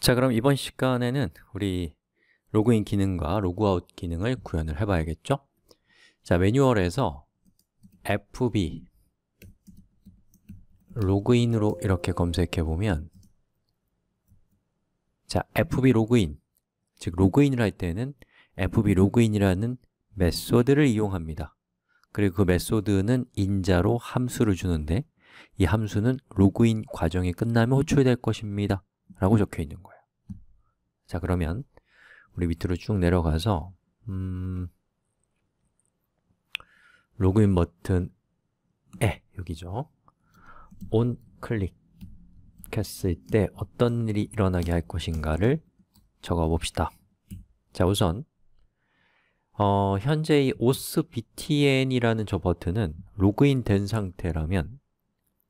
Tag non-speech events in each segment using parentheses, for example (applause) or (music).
자, 그럼 이번 시간에는 우리 로그인 기능과 로그아웃 기능을 구현을 해봐야겠죠? 자, 매뉴얼에서 fb 로그인으로 이렇게 검색해보면 자, fb 로그인 즉 로그인을 할 때는 fb 로그인이라는 메소드를 이용합니다 그리고 그 메소드는 인자로 함수를 주는데 이 함수는 로그인 과정이 끝나면 호출될 것입니다 라고 적혀 있는 거예요 자 그러면 우리 밑으로 쭉 내려가서 음, 로그인 버튼에 여기죠 on 클릭 했을 때 어떤 일이 일어나게 할 것인가를 적어 봅시다 자 우선 어, 현재 이 osbtn이라는 저 버튼은 로그인 된 상태라면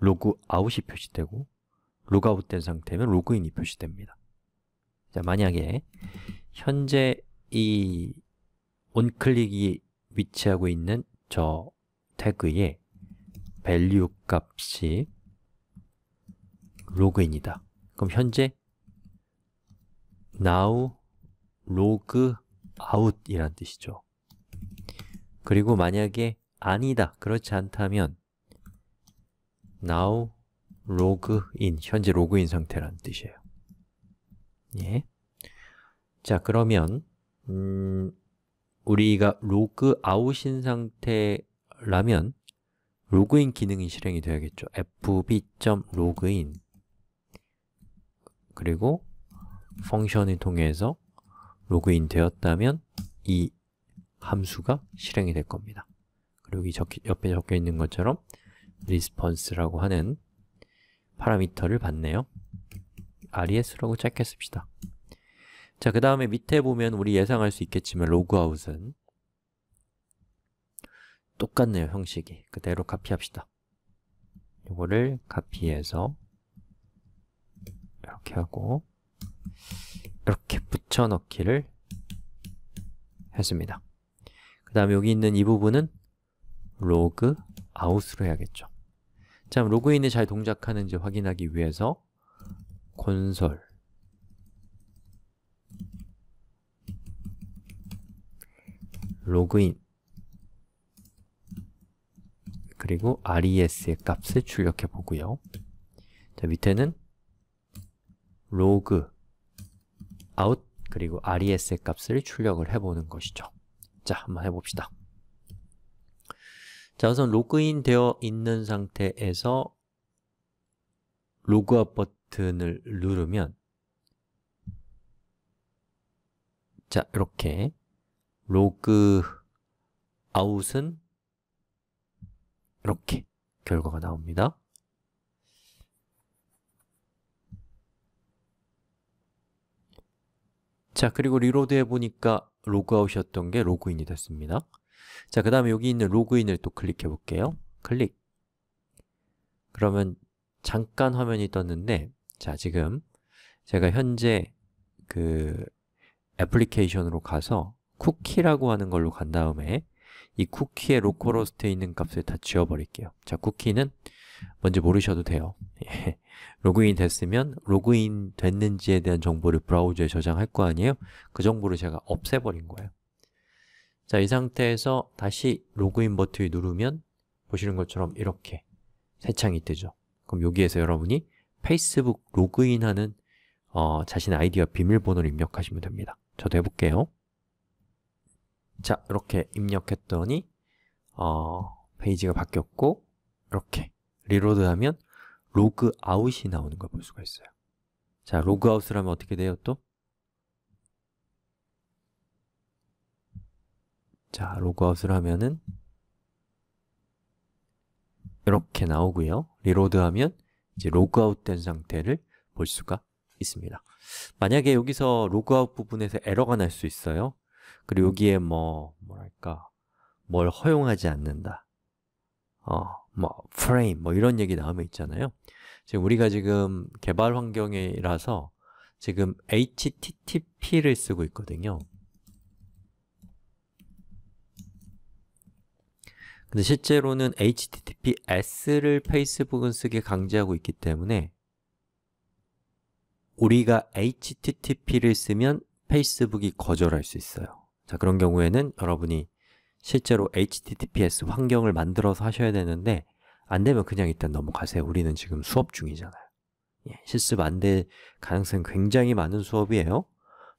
로그아웃이 표시되고 로그아웃 된 상태면 로그인이 표시됩니다. 자, 만약에 현재 이 onClick이 위치하고 있는 저 태그의 value 값이 로그인이다. 그럼 현재 now log out이란 뜻이죠. 그리고 만약에 아니다, 그렇지 않다면 now 로그인, 현재 로그인 상태라는 뜻이에요. 예. 자, 그러면 음, 우리가 로그아웃인 상태라면 로그인 기능이 실행이 되어야겠죠. fb.login 그리고 펑션을 통해서 로그인 되었다면 이 함수가 실행이 될 겁니다. 그리고 이적 옆에 적혀 있는 것처럼 response라고 하는 파라미터를 받네요 res라고 짧게 씁시다 자, 그 다음에 밑에 보면 우리 예상할 수 있겠지만 로그아웃은 똑같네요, 형식이 그대로 카피합시다 이거를 카피해서 이렇게 하고 이렇게 붙여넣기를 했습니다 그 다음에 여기 있는 이 부분은 로그아웃으로 해야겠죠 참 로그인이 잘 동작하는지 확인하기 위해서 콘솔 로그인 그리고 res의 값을 출력해 보고요 자, 밑에는 로그 아웃 그리고 res의 값을 출력을 해보는 것이죠 자, 한번 해봅시다 자, 우선 로그인 되어 있는 상태에서 로그아웃 버튼을 누르면 자, 이렇게 로그아웃은 이렇게 결과가 나옵니다. 자, 그리고 리로드 해보니까 로그아웃이었던 게 로그인이 됐습니다. 자, 그 다음에 여기 있는 로그인을 또 클릭해 볼게요 클릭 그러면 잠깐 화면이 떴는데 자, 지금 제가 현재 그 애플리케이션으로 가서 쿠키라고 하는 걸로 간 다음에 이 쿠키의 로컬호스트에 있는 값을 다 지워버릴게요 자, 쿠키는 뭔지 모르셔도 돼요 (laughs) 예. 로그인 됐으면 로그인 됐는지에 대한 정보를 브라우저에 저장할 거 아니에요? 그 정보를 제가 없애버린 거예요 자, 이 상태에서 다시 로그인 버튼을 누르면 보시는 것처럼 이렇게 새 창이 뜨죠 그럼 여기에서 여러분이 페이스북 로그인하는 어, 자신의 아이디와 비밀번호를 입력하시면 됩니다 저도 해볼게요 자, 이렇게 입력했더니 어, 페이지가 바뀌었고 이렇게 리로드하면 로그아웃이 나오는 걸 볼 수가 있어요 자, 로그아웃을 하면 어떻게 돼요 또? 자, 로그아웃을 하면은 이렇게 나오고요. 리로드하면 이제 로그아웃 된 상태를 볼 수가 있습니다. 만약에 여기서 로그아웃 부분에서 에러가 날 수 있어요. 그리고 여기에 뭐 뭐랄까 뭘 허용하지 않는다. 어, 뭐 프레임 뭐 이런 얘기 나오면 있잖아요. 지금 우리가 지금 개발 환경이라서 지금 HTTP를 쓰고 있거든요. 근데 실제로는 HTTPS를 페이스북은 쓰게 강제하고 있기 때문에 우리가 HTTP를 쓰면 페이스북이 거절할 수 있어요 자 그런 경우에는 여러분이 실제로 HTTPS 환경을 만들어서 하셔야 되는데 안 되면 그냥 일단 넘어가세요 우리는 지금 수업 중이잖아요 예, 실습 안 될 가능성이 굉장히 많은 수업이에요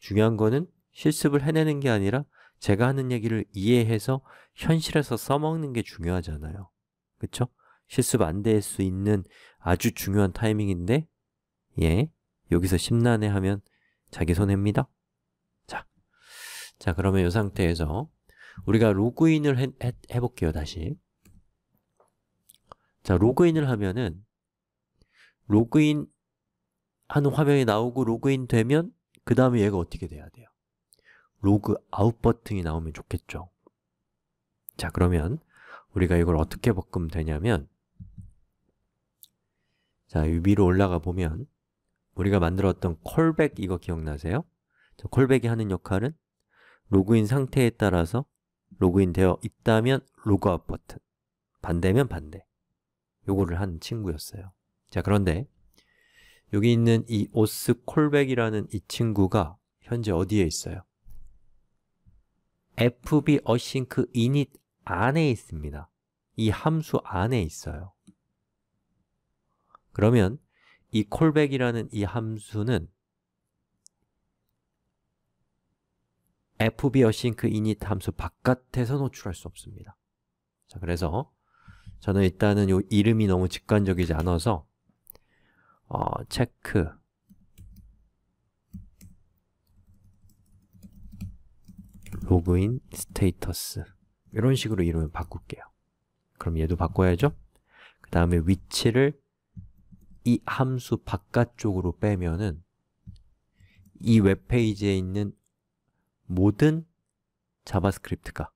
중요한 거는 실습을 해내는 게 아니라 제가 하는 얘기를 이해해서 현실에서 써먹는 게 중요하잖아요. 그쵸? 실습 안 될 수 있는 아주 중요한 타이밍인데 예, 여기서 심란해 하면 자기 손해입니다. 자, 자 그러면 이 상태에서 우리가 로그인을 해, 해, 볼게요 다시. 자, 로그인을 하면은 로그인 하는 화면이 나오고 로그인 되면 그 다음에 얘가 어떻게 돼야 돼요? 로그 아웃 버튼이 나오면 좋겠죠 자 그러면 우리가 이걸 어떻게 바꾸면 되냐면 자 위로 올라가 보면 우리가 만들었던 콜백 이거 기억나세요? 자, 콜백이 하는 역할은 로그인 상태에 따라서 로그인 되어 있다면 로그아웃 버튼 반대면 반대 요거를 한 친구였어요 자 그런데 여기 있는 이 오스 콜백이라는 이 친구가 현재 어디에 있어요? fb async init 안에 있습니다. 이 함수 안에 있어요. 그러면 이 callback이라는 이 함수는 fb async init 함수 바깥에서 노출할 수 없습니다. 자, 그래서 저는 일단은 이 이름이 너무 직관적이지 않아서 어, 체크 로그인 스테이터스 이런 식으로 이름을 바꿀게요 그럼 얘도 바꿔야죠 그 다음에 위치를 이 함수 바깥쪽으로 빼면은 이 웹페이지에 있는 모든 자바스크립트가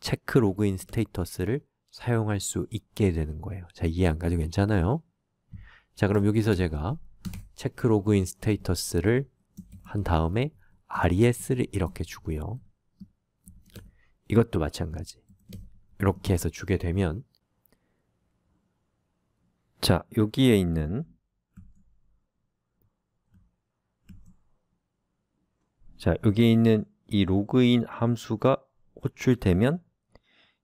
체크 로그인 스테이터스를 사용할 수 있게 되는 거예요 자, 이해 안 가도 괜찮아요? 자, 그럼 여기서 제가 체크 로그인 스테이터스를 한 다음에 res를 이렇게 주고요 이것도 마찬가지 이렇게 해서 주게 되면 자, 여기에 있는 자, 여기에 있는 이 로그인 함수가 호출되면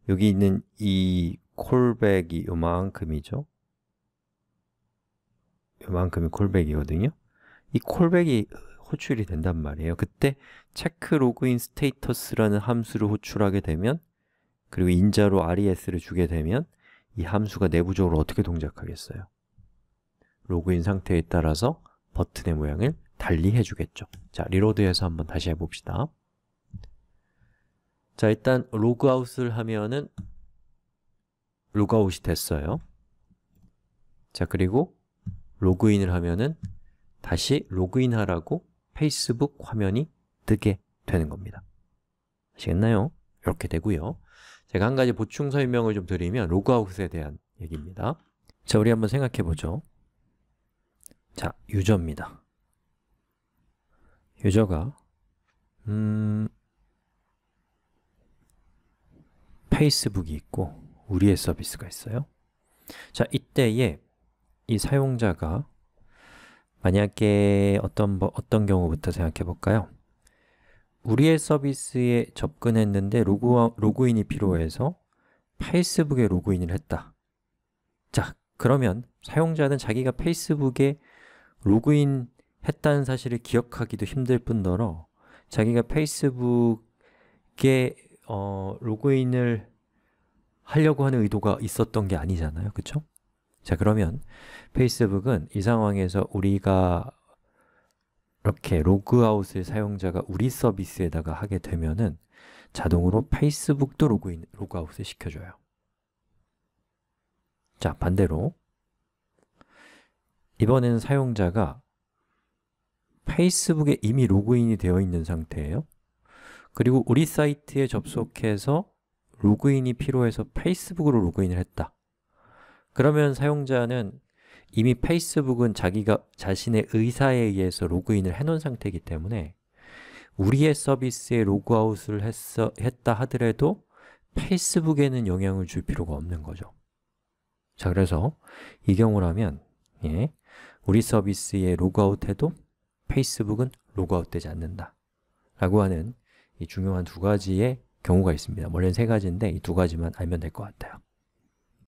여기 있는 이 콜백이 요만큼이죠 요만큼이 콜백이거든요 이 콜백이 호출이 된단 말이에요 그때 체크 로그인 스테이터스라는 함수를 호출하게 되면 그리고 인자로 res를 주게 되면 이 함수가 내부적으로 어떻게 동작하겠어요? 로그인 상태에 따라서 버튼의 모양을 달리 해주겠죠 자, 리로드해서 한번 다시 해봅시다 자, 일단 로그아웃을 하면은 로그아웃이 됐어요 자, 그리고 로그인을 하면은 다시 로그인하라고 페이스북 화면이 뜨게 되는 겁니다 아시겠나요? 이렇게 되고요 제가 한 가지 보충 설명을 좀 드리면 로그아웃에 대한 얘기입니다 자, 우리 한번 생각해 보죠 자, 유저입니다 유저가 음... 페이스북이 있고 우리의 서비스가 있어요 자, 이때에 이 사용자가 만약에 어떤, 뭐, 어떤 경우부터 생각해 볼까요? 우리의 서비스에 접근했는데 로그, 로그인이 필요해서 페이스북에 로그인을 했다 자, 그러면 사용자는 자기가 페이스북에 로그인 했다는 사실을 기억하기도 힘들 뿐더러 자기가 페이스북에 어, 로그인을 하려고 하는 의도가 있었던 게 아니잖아요, 그쵸? 자, 그러면 페이스북은 이 상황에서 우리가 이렇게 로그아웃을 사용자가 우리 서비스에다가 하게 되면은 자동으로 페이스북도 로그인, 로그아웃을 시켜줘요. 자, 반대로 이번에는 사용자가 페이스북에 이미 로그인이 되어 있는 상태예요. 그리고 우리 사이트에 접속해서 로그인이 필요해서 페이스북으로 로그인을 했다. 그러면 사용자는 이미 페이스북은 자기가 자신의 의사에 의해서 로그인을 해놓은 상태이기 때문에 우리의 서비스에 로그아웃을 했어, 했다 하더라도 페이스북에는 영향을 줄 필요가 없는 거죠 자, 그래서 이 경우라면 예, 우리 서비스에 로그아웃해도 페이스북은 로그아웃되지 않는다 라고 하는 이 중요한 두 가지의 경우가 있습니다 원래는 세 가지인데 이 두 가지만 알면 될 것 같아요